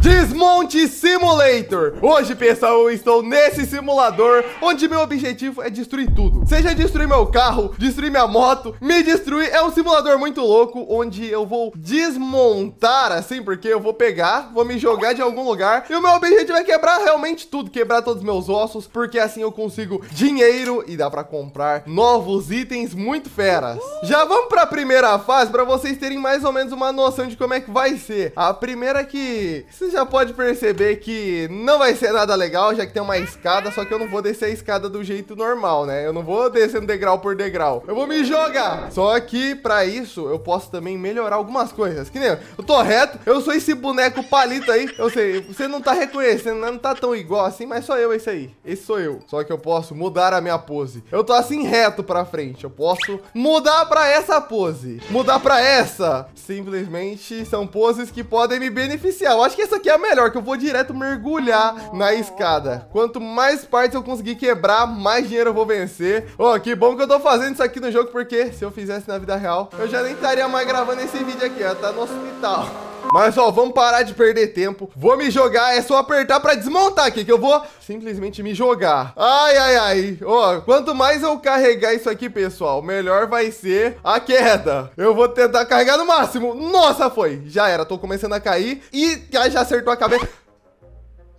Desmonte Simulator! Hoje, pessoal, eu estou nesse simulador onde meu objetivo é destruir tudo. Seja destruir meu carro, destruir minha moto, me destruir. É um simulador muito louco onde eu vou desmontar, assim, porque eu vou pegar, vou me jogar de algum lugar e o meu objetivo é quebrar realmente tudo, quebrar todos os meus ossos, porque assim eu consigo dinheiro e dá pra comprar novos itens muito feras. Já vamos pra primeira fase para vocês terem mais ou menos uma noção de como é que vai ser. A primeira é que já pode perceber que não vai ser nada legal, já que tem uma escada, só que eu não vou descer a escada do jeito normal, né? Eu não vou descendo degrau por degrau. Eu vou me jogar! Só que, pra isso, eu posso também melhorar algumas coisas. Que nem eu, eu tô reto, eu sou esse boneco palito aí. Eu sei, você não tá reconhecendo, né? não tá tão igual assim, mas sou eu esse aí. Esse sou eu. Só que eu posso mudar a minha pose. Eu tô assim reto pra frente. Eu posso mudar pra essa pose. Mudar pra essa. Simplesmente são poses que podem me beneficiar. Eu acho que essa aqui é a melhor, que eu vou direto mergulhar na escada. Quanto mais partes eu conseguir quebrar, mais dinheiro eu vou vencer. Ó, oh, que bom que eu tô fazendo isso aqui no jogo, porque se eu fizesse na vida real, eu já nem estaria mais gravando esse vídeo aqui, ó. Tá no hospital. Mas ó, vamos parar de perder tempo. Vou me jogar, é só apertar pra desmontar aqui, que eu vou simplesmente me jogar. Ai, ai, ai. Ó, quanto mais eu carregar isso aqui, pessoal, melhor vai ser a queda. Eu vou tentar carregar no máximo. Nossa, foi. Já era, tô começando a cair e já acertou a cabeça.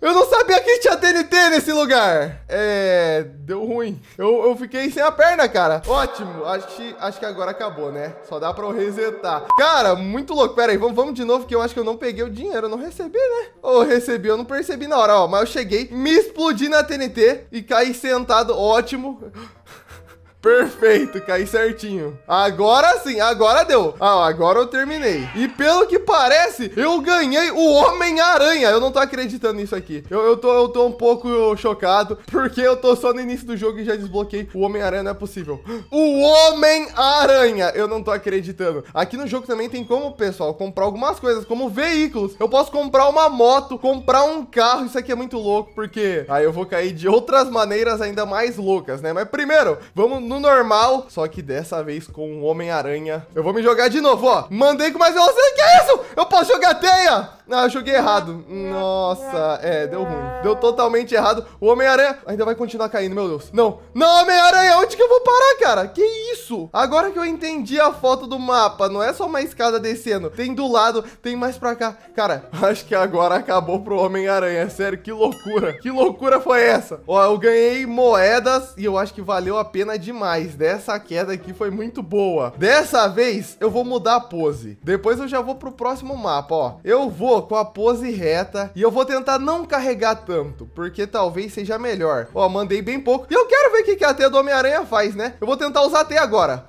Eu não sabia que tinha TNT nesse lugar. É. Deu ruim. Eu, eu fiquei sem a perna, cara. Ótimo. Acho que, acho que agora acabou, né? Só dá pra eu resetar. Cara, muito louco. Pera aí, vamos, vamos de novo, que eu acho que eu não peguei o dinheiro. Eu não recebi, né? Ou recebi, eu não percebi na hora, ó. Mas eu cheguei, me explodi na TNT e caí sentado. Ótimo. Perfeito, caí certinho. Agora sim, agora deu. Ah, agora eu terminei. E pelo que parece, eu ganhei o Homem-Aranha. Eu não tô acreditando nisso aqui. Eu, eu, tô, eu tô um pouco chocado, porque eu tô só no início do jogo e já desbloqueei o Homem-Aranha. Não é possível. O Homem-Aranha! Eu não tô acreditando. Aqui no jogo também tem como, pessoal, comprar algumas coisas, como veículos. Eu posso comprar uma moto, comprar um carro. Isso aqui é muito louco, porque aí eu vou cair de outras maneiras ainda mais loucas, né? Mas primeiro, vamos normal, só que dessa vez com o Homem-Aranha. Eu vou me jogar de novo, ó. Mandei com mais velocidade. Que é isso? Eu posso jogar teia? Ah, eu joguei errado. Nossa, é, deu ruim. Deu totalmente errado. O Homem-Aranha ainda vai continuar caindo, meu Deus. Não, não, Homem-Aranha, onde que eu vou parar, cara? Que isso? isso? Agora que eu entendi a foto do mapa, não é só uma escada descendo. Tem do lado, tem mais pra cá. Cara, acho que agora acabou pro Homem-Aranha. Sério, que loucura. Que loucura foi essa? Ó, eu ganhei moedas e eu acho que valeu a pena demais. Dessa queda aqui foi muito boa. Dessa vez, eu vou mudar a pose. Depois eu já vou pro próximo mapa, ó. Eu vou com a pose reta e eu vou tentar não carregar tanto, porque talvez seja melhor. Ó, mandei bem pouco. E eu quero ver o que a teia do Homem-Aranha faz, né? Eu vou tentar usar a teia agora?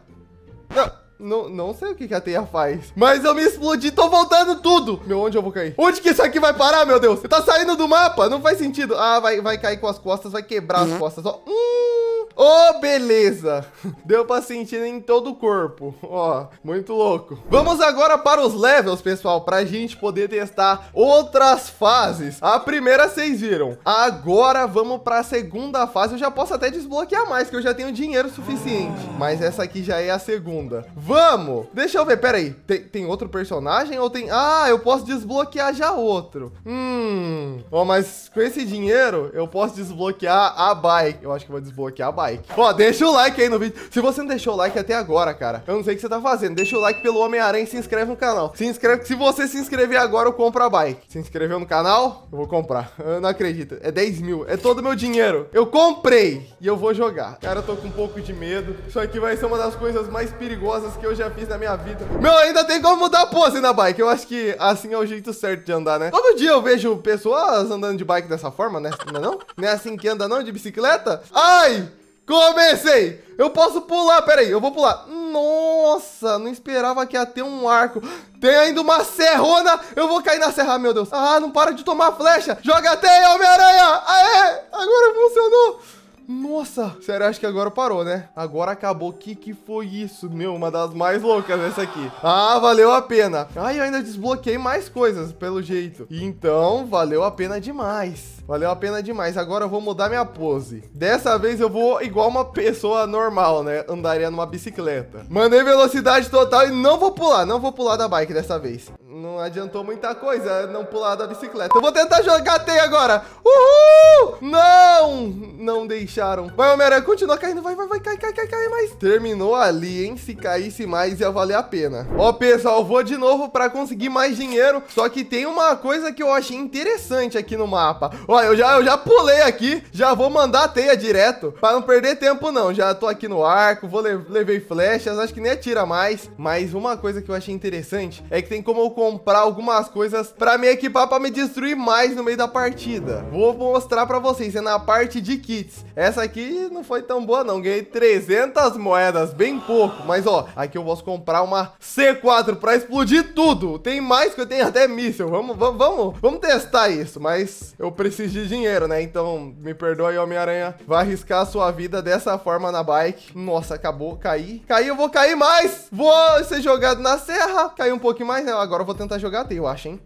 Não... Não, não sei o que, a teia faz. Mas eu me explodi, tô voltando tudo. Meu, onde eu vou cair? Onde que isso aqui vai parar, meu Deus? Tá saindo do mapa? Não faz sentido. Ah, vai, vai cair com as costas, vai quebrar as uhum. costas. Ó. Hum. Oh, beleza. Deu pra sentir em todo o corpo. Ó, oh, muito louco. Vamos agora para os levels, pessoal, pra gente poder testar outras fases. A primeira vocês viram. Agora vamos pra segunda fase. Eu já posso até desbloquear mais, que eu já tenho dinheiro suficiente. Mas essa aqui já é a segunda. Vamos! Deixa eu ver, pera aí. Tem, tem outro personagem ou tem... Ah, eu posso desbloquear já outro. Hum... Ó, oh, mas com esse dinheiro, eu posso desbloquear a bike. Eu acho que vou desbloquear bike. Ó, deixa o like aí no vídeo. Se você não deixou o like até agora, cara, eu não sei o que você tá fazendo. Deixa o like pelo Homem-Aranha e se inscreve no canal. Se inscreve, se você se inscrever agora, eu compro a bike. Se inscreveu no canal? Eu vou comprar. Eu não acredito. É 10 mil. É todo meu dinheiro. Eu comprei e eu vou jogar. Cara, eu tô com um pouco de medo. Isso aqui vai ser uma das coisas mais perigosas que eu já fiz na minha vida. Meu, ainda tem como mudar a pose na bike. Eu acho que assim é o jeito certo de andar, né? Todo dia eu vejo pessoas andando de bike dessa forma, né? Não é não? Não é assim que anda não, de bicicleta? Ai! Comecei! Eu posso pular, peraí, eu vou pular. Nossa, não esperava que ia ter um arco. Tem ainda uma serrona. Eu vou cair na serra, meu Deus. Ah, não para de tomar flecha. Joga até aí, Homem-Aranha. Aê, agora funcionou. Nossa! Sério, acho que agora parou, né? Agora acabou. O que, que foi isso? Meu, uma das mais loucas essa aqui. Ah, valeu a pena. Ai, ah, eu ainda desbloqueei mais coisas, pelo jeito. Então, valeu a pena demais. Valeu a pena demais. Agora eu vou mudar minha pose. Dessa vez eu vou igual uma pessoa normal, né? Andaria numa bicicleta. Mandei velocidade total e não vou pular. Não vou pular da bike dessa vez não adiantou muita coisa não pular da bicicleta. Eu vou tentar jogar teia agora. Uhul! Não! Não deixaram. Vai, Homem-Aranha, continua caindo. Vai, vai, vai, cai, cai, cai, cai mais. Terminou ali, hein? Se caísse mais, ia valer a pena. Ó, pessoal, vou de novo pra conseguir mais dinheiro. Só que tem uma coisa que eu achei interessante aqui no mapa. Ó, eu já, eu já pulei aqui. Já vou mandar a teia direto. Pra não perder tempo, não. Já tô aqui no arco. Vou le levei flechas. Acho que nem atira mais. Mas uma coisa que eu achei interessante é que tem como eu comprar algumas coisas pra me equipar pra me destruir mais no meio da partida. Vou mostrar pra vocês, é na parte de kits. Essa aqui não foi tão boa não, ganhei 300 moedas, bem pouco. Mas ó, aqui eu posso comprar uma C4 pra explodir tudo. Tem mais que eu tenho até míssil, vamos, vamos, vamos, vamos testar isso. Mas eu preciso de dinheiro, né? Então me perdoe, Homem-Aranha, vai arriscar a sua vida dessa forma na bike. Nossa, acabou, caí. Caí, eu vou cair mais! Vou ser jogado na serra, cair um pouquinho mais, né? Agora eu vou tentar tentar jogar, tem, eu acho, hein?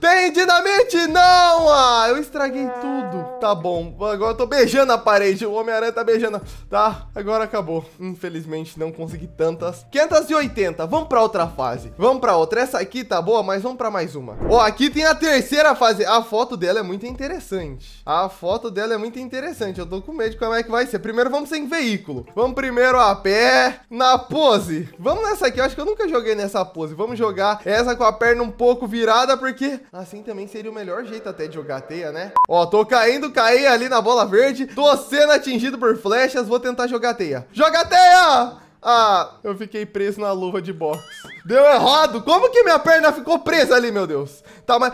Tem dinamite! Não! Ah, eu estraguei tudo. Tá bom, agora eu tô beijando a parede. O Homem-Aranha tá beijando. Tá, agora acabou. Infelizmente, não consegui tantas. 580, vamos pra outra fase. Vamos pra outra. Essa aqui tá boa, mas vamos pra mais uma. Ó, oh, aqui tem a terceira fase. A foto dela é muito interessante. A foto dela é muito interessante. Eu tô com medo de como é que vai ser. Primeiro vamos sem veículo. Vamos primeiro a pé, na pose. Vamos nessa aqui. Eu acho que eu nunca joguei nessa pose. Vamos jogar essa com a perna perna um pouco virada, porque assim também seria o melhor jeito até de jogar teia, né? Ó, tô caindo, caí ali na bola verde. Tô sendo atingido por flechas, vou tentar jogar teia. Joga teia! Ah, eu fiquei preso na luva de boxe. Deu errado! Como que minha perna ficou presa ali, meu Deus? Tá, mas...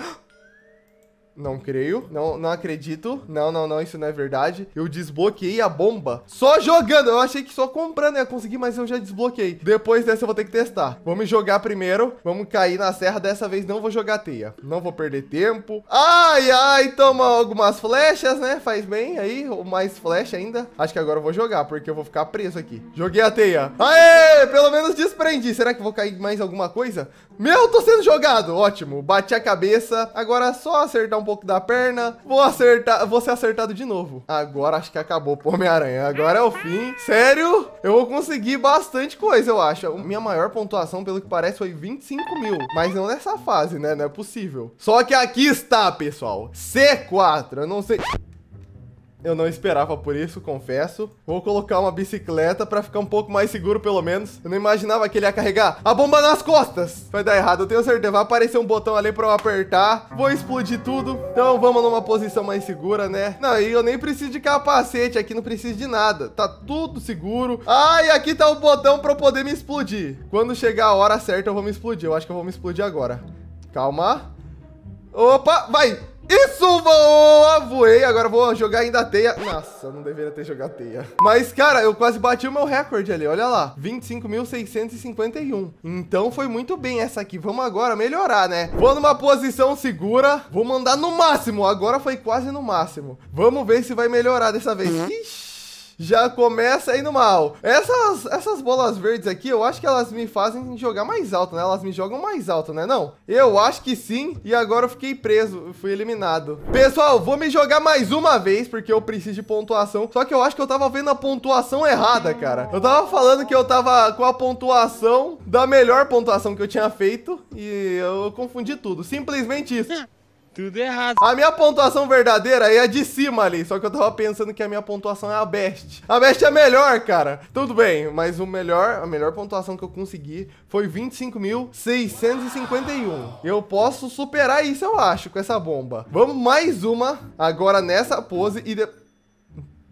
Não creio. Não, não acredito. Não, não, não. Isso não é verdade. Eu desbloqueei a bomba só jogando. Eu achei que só comprando ia conseguir, mas eu já desbloqueei. Depois dessa eu vou ter que testar. Vamos jogar primeiro. Vamos cair na serra. Dessa vez não vou jogar teia. Não vou perder tempo. Ai, ai. Toma algumas flechas, né? Faz bem aí. Ou mais flecha ainda. Acho que agora eu vou jogar, porque eu vou ficar preso aqui. Joguei a teia. Aê! Pelo menos desprendi. Será que vou cair mais alguma coisa? Meu, tô sendo jogado. Ótimo. Bati a cabeça. Agora é só acertar um pouco da perna. Vou acertar, vou ser acertado de novo. Agora acho que acabou o Homem-Aranha. Agora é o fim. Sério? Eu vou conseguir bastante coisa, eu acho. Minha maior pontuação, pelo que parece, foi 25 mil. Mas não nessa fase, né? Não é possível. Só que aqui está, pessoal. C4. Eu não sei... Eu não esperava por isso, confesso. Vou colocar uma bicicleta para ficar um pouco mais seguro, pelo menos. Eu não imaginava que ele ia carregar a bomba nas costas. Vai dar errado, eu tenho certeza. Vai aparecer um botão ali para eu apertar. Vou explodir tudo. Então vamos numa posição mais segura, né? Não, e eu nem preciso de capacete aqui, não preciso de nada. Tá tudo seguro. Ah, e aqui tá o botão para eu poder me explodir. Quando chegar a hora certa, eu vou me explodir. Eu acho que eu vou me explodir agora. Calma. Opa, vai! Isso, boa! Voei, agora vou jogar ainda a teia. Nossa, não deveria ter jogado teia. Mas, cara, eu quase bati o meu recorde ali, olha lá. 25.651. Então foi muito bem essa aqui. Vamos agora melhorar, né? Vou numa posição segura. Vou mandar no máximo. Agora foi quase no máximo. Vamos ver se vai melhorar dessa vez. Ixi já começa indo mal. Essas, essas bolas verdes aqui, eu acho que elas me fazem jogar mais alto, né? Elas me jogam mais alto, né? Não? Eu acho que sim. E agora eu fiquei preso. Fui eliminado. Pessoal, vou me jogar mais uma vez, porque eu preciso de pontuação. Só que eu acho que eu tava vendo a pontuação errada, cara. Eu tava falando que eu tava com a pontuação da melhor pontuação que eu tinha feito. E eu confundi tudo. Simplesmente isso. Tudo errado. A minha pontuação verdadeira é a de cima ali, só que eu tava pensando que a minha pontuação é a best. A best é a melhor, cara. Tudo bem, mas o melhor, a melhor pontuação que eu consegui foi 25.651. Eu posso superar isso, eu acho, com essa bomba. Vamos mais uma, agora nessa pose e depois...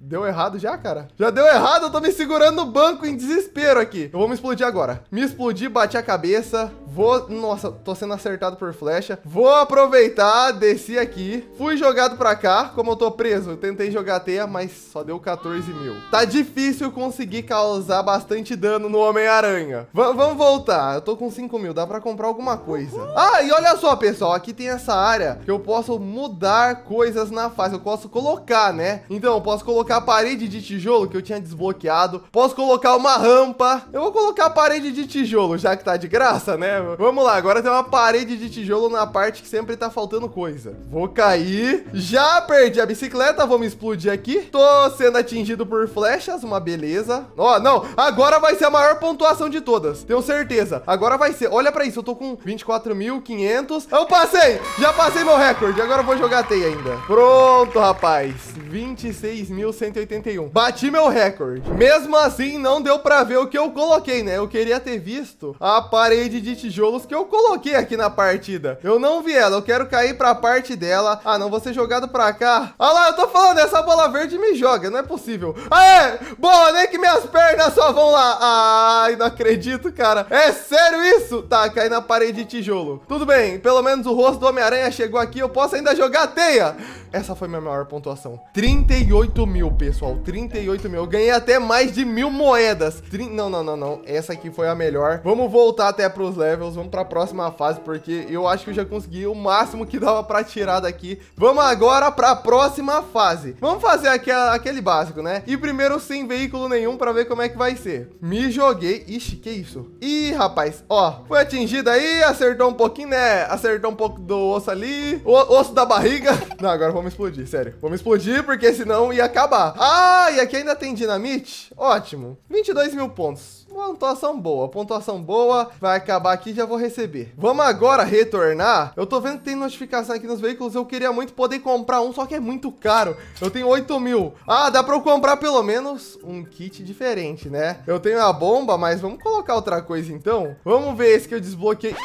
Deu errado já, cara? Já deu errado, eu tô me segurando no banco em desespero aqui. Eu vou me explodir agora. Me explodi, bati a cabeça. Vou. Nossa, tô sendo acertado por flecha. Vou aproveitar, desci aqui. Fui jogado pra cá. Como eu tô preso, eu tentei jogar teia, mas só deu 14 mil. Tá difícil conseguir causar bastante dano no Homem-Aranha. Vamos voltar. Eu tô com 5 mil. Dá pra comprar alguma coisa. Ah, e olha só, pessoal. Aqui tem essa área que eu posso mudar coisas na fase. Eu posso colocar, né? Então, eu posso colocar a parede de tijolo que eu tinha desbloqueado. Posso colocar uma rampa. Eu vou colocar a parede de tijolo, já que tá de graça, né? mesmo. Vamos lá, agora tem uma parede de tijolo na parte que sempre tá faltando coisa. Vou cair. Já perdi a bicicleta, vou me explodir aqui. Tô sendo atingido por flechas, uma beleza. Ó, oh, não, agora vai ser a maior pontuação de todas. Tenho certeza. Agora vai ser. Olha pra isso, eu tô com 24.500. Eu passei, já passei meu recorde. Agora eu vou jogar teia ainda. Pronto, rapaz. 26.181. Bati meu recorde. Mesmo assim, não deu pra ver o que eu coloquei, né? Eu queria ter visto a parede de tijolo tijolos que eu coloquei aqui na partida. Eu não vi ela, eu quero cair pra parte dela. Ah, não, vou ser jogado pra cá. Ah lá, eu tô falando, essa bola verde me joga, não é possível. Aê, bola, nem que minhas pernas só vão lá. Ai, não acredito, cara. É sério isso? Tá, cai na parede de tijolo. Tudo bem, pelo menos o rosto do Homem-Aranha chegou aqui, eu posso ainda jogar teia. Essa foi minha maior pontuação. 38 mil, pessoal, 38 mil. Eu ganhei até mais de mil moedas. Trin... Não, não, não, não, essa aqui foi a melhor. Vamos voltar até pros levels. Vamos vamos pra próxima fase, porque eu acho que eu já consegui o máximo que dava pra tirar daqui. Vamos agora pra próxima fase. Vamos fazer aquela, aquele básico, né? E primeiro sem veículo nenhum pra ver como é que vai ser. Me joguei. Ixi, que isso? Ih, rapaz, ó, foi atingido aí, acertou um pouquinho, né? Acertou um pouco do osso ali, o osso da barriga. Não, agora vamos explodir, sério. Vamos explodir, porque senão ia acabar. Ah, e aqui ainda tem dinamite? Ótimo. 22 mil pontos. Pontuação boa, pontuação boa. Vai acabar aqui já vou receber. Vamos agora retornar. Eu tô vendo que tem notificação aqui nos veículos. Eu queria muito poder comprar um, só que é muito caro. Eu tenho 8 mil. Ah, dá pra eu comprar pelo menos um kit diferente, né? Eu tenho a bomba, mas vamos colocar outra coisa então. Vamos ver esse que eu desbloqueei.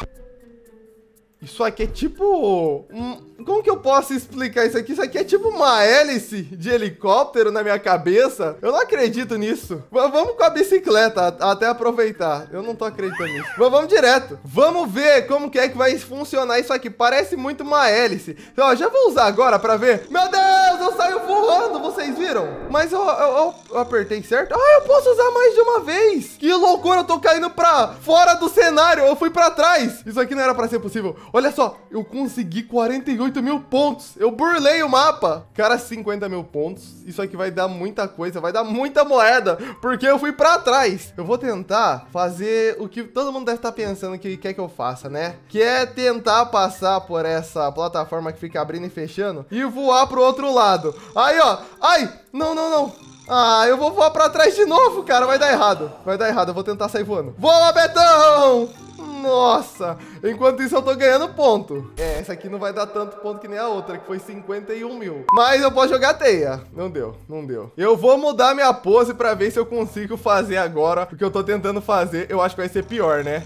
Isso aqui é tipo... Como que eu posso explicar isso aqui? Isso aqui é tipo uma hélice de helicóptero na minha cabeça. Eu não acredito nisso. V vamos com a bicicleta até aproveitar. Eu não tô acreditando nisso. V vamos direto. Vamos ver como que é que vai funcionar isso aqui. Parece muito uma hélice. Então, ó, já vou usar agora pra ver. Meu vocês viram? Mas eu, eu, eu, apertei certo? Ah, eu posso usar mais de uma vez. Que loucura, eu tô caindo pra fora do cenário. Eu fui pra trás. Isso aqui não era pra ser possível. Olha só, eu consegui 48 mil pontos. Eu burlei o mapa. Cara, 50 mil pontos. Isso aqui vai dar muita coisa, vai dar muita moeda, porque eu fui pra trás. Eu vou tentar fazer o que todo mundo deve estar tá pensando que quer que eu faça, né? Que é tentar passar por essa plataforma que fica abrindo e fechando e voar pro outro lado. Aí, ó, Ai, não, não, não. Ah, eu vou voar pra trás de novo, cara. Vai dar errado. Vai dar errado. Eu vou tentar sair voando. Voa, Betão! Nossa! Enquanto isso, eu tô ganhando ponto. É, essa aqui não vai dar tanto ponto que nem a outra, que foi 51 mil. Mas eu posso jogar teia. Não deu, não deu. Eu vou mudar minha pose pra ver se eu consigo fazer agora. Porque eu tô tentando fazer, eu acho que vai ser pior, né?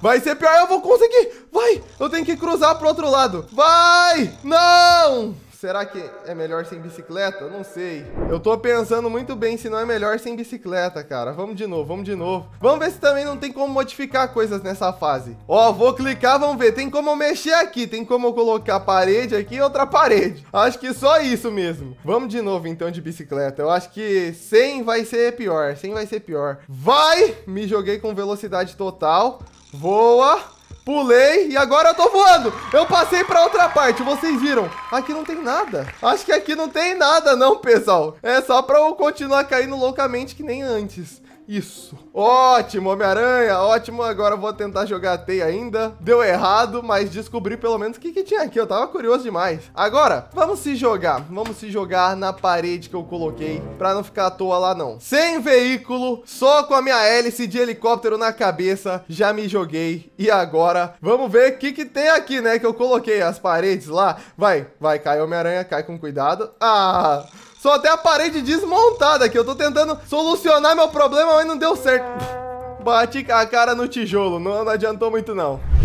Vai ser pior, eu vou conseguir! Vai! Eu tenho que cruzar pro outro lado. Vai! Não! Será que é melhor sem bicicleta? Não sei. Eu tô pensando muito bem se não é melhor sem bicicleta, cara. Vamos de novo, vamos de novo. Vamos ver se também não tem como modificar coisas nessa fase. Ó, vou clicar, vamos ver. Tem como mexer aqui, tem como colocar parede aqui e outra parede. Acho que só isso mesmo. Vamos de novo, então, de bicicleta. Eu acho que sem vai ser pior, Sem vai ser pior. Vai! Me joguei com velocidade total. Voa! Pulei e agora eu tô voando. Eu passei pra outra parte, vocês viram. Aqui não tem nada. Acho que aqui não tem nada não, pessoal. É só pra eu continuar caindo loucamente que nem antes. Isso. Ótimo, Homem-Aranha. Ótimo. Agora vou tentar jogar a teia ainda. Deu errado, mas descobri pelo menos o que, que tinha aqui. Eu tava curioso demais. Agora, vamos se jogar. Vamos se jogar na parede que eu coloquei pra não ficar à toa lá, não. Sem veículo, só com a minha hélice de helicóptero na cabeça. Já me joguei. E agora, vamos ver o que, que tem aqui, né? Que eu coloquei as paredes lá. Vai, vai, cai Homem-Aranha. Cai com cuidado. Ah... Só até a parede desmontada aqui. Eu tô tentando solucionar meu problema, mas não deu certo. Bati a cara no tijolo. Não, não adiantou muito, não.